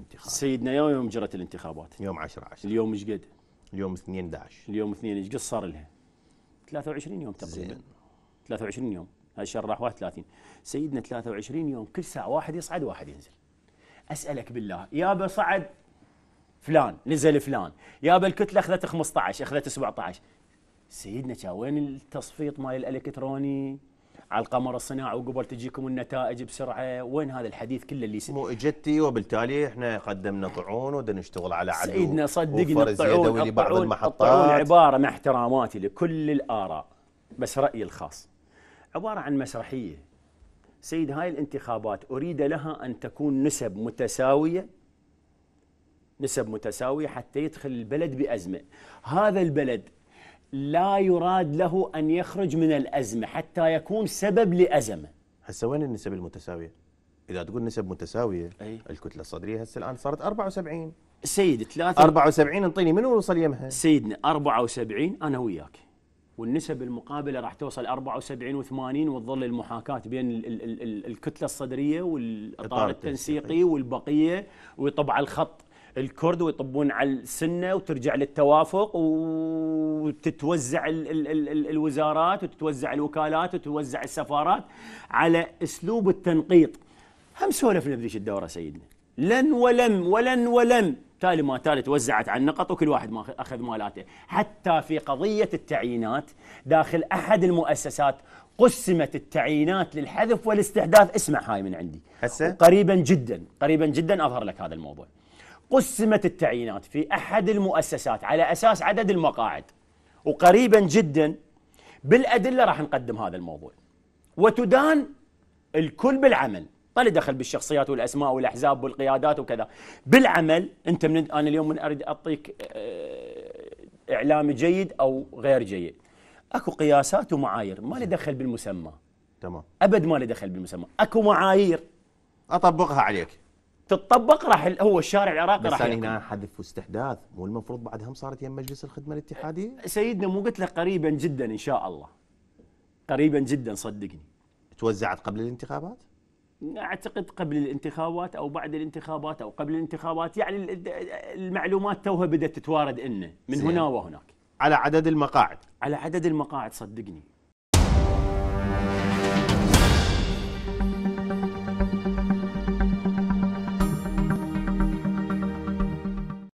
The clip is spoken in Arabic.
انتخاب سيدنا يوم يوم جرت الانتخابات يوم 10 10 اليوم ايش قد؟ اليوم 2 11 اليوم 2 ايش قد صار لها؟ 23 يوم تقريبا زين 23 يوم هذا الشهر راح 31 سيدنا 23 يوم كل ساعه واحد يصعد واحد ينزل اسالك بالله يا صعد فلان نزل فلان يا بالكتله اخذت 15 اخذت 17 سيدنا وين التصفيط مال الالكتروني؟ على القمر الصناعي وقبل تجيكم النتائج بسرعه وين هذا الحديث كله اللي مو اجتي وبالتالي احنا قدمنا طعون ودنا نشتغل على عدو سيدنا صدقني الطعون لبعض المحطات الطعون عباره مع احتراماتي لكل الاراء بس رايي الخاص عباره عن مسرحيه سيد هاي الانتخابات اريد لها ان تكون نسب متساويه نسب متساويه حتى يدخل البلد بازمه هذا البلد لا يراد له أن يخرج من الأزمة حتى يكون سبب لأزمة هسه وين النسب المتساوية؟ إذا تقول نسب متساوية أي؟ الكتلة الصدرية هسه الآن صارت 74 سيد 3 74 انطيني من وصل يمها؟ سيدنا 74 أنا وياك والنسب المقابله راح توصل 74 و80 وتظل المحاكاه بين ال ال ال الكتله الصدريه والاطار التنسيقي والبقيه وطبع الخط الكرد ويطبون على السنه وترجع للتوافق وتتوزع الـ الـ الـ الـ الوزارات وتتوزع الوكالات وتتوزع السفارات على اسلوب التنقيط. هم سولفنا بذيك الدوره سيدنا. لن ولم ولن ولم تالي ما تالي توزعت على النقط وكل واحد ما اخذ مالاته، حتى في قضيه التعيينات داخل احد المؤسسات قسمت التعيينات للحذف والاستحداث اسمع هاي من عندي هسه قريبا جدا قريبا جدا اظهر لك هذا الموضوع قسمت التعيينات في احد المؤسسات على اساس عدد المقاعد وقريبا جدا بالادله راح نقدم هذا الموضوع وتدان الكل بالعمل ما لي دخل بالشخصيات والاسماء والاحزاب والقيادات وكذا بالعمل انت من انا اليوم من اريد اعطيك آه، اعلامي جيد او غير جيد اكو قياسات ومعايير ما لي دخل بالمسمى تمام ابد ما لي دخل بالمسمى اكو معايير اطبقها عليك تتطبق راح هو الشارع العراقي راح بس هنا حذف واستحداث مو المفروض بعدهم صارت يم مجلس الخدمه الاتحاديه سيدنا مو قلت لك قريبا جدا ان شاء الله قريبا جدا صدقني توزعت قبل الانتخابات اعتقد قبل الانتخابات او بعد الانتخابات او قبل الانتخابات يعني المعلومات توها بدات تتوارد انه من هنا وهناك على عدد المقاعد على عدد المقاعد صدقني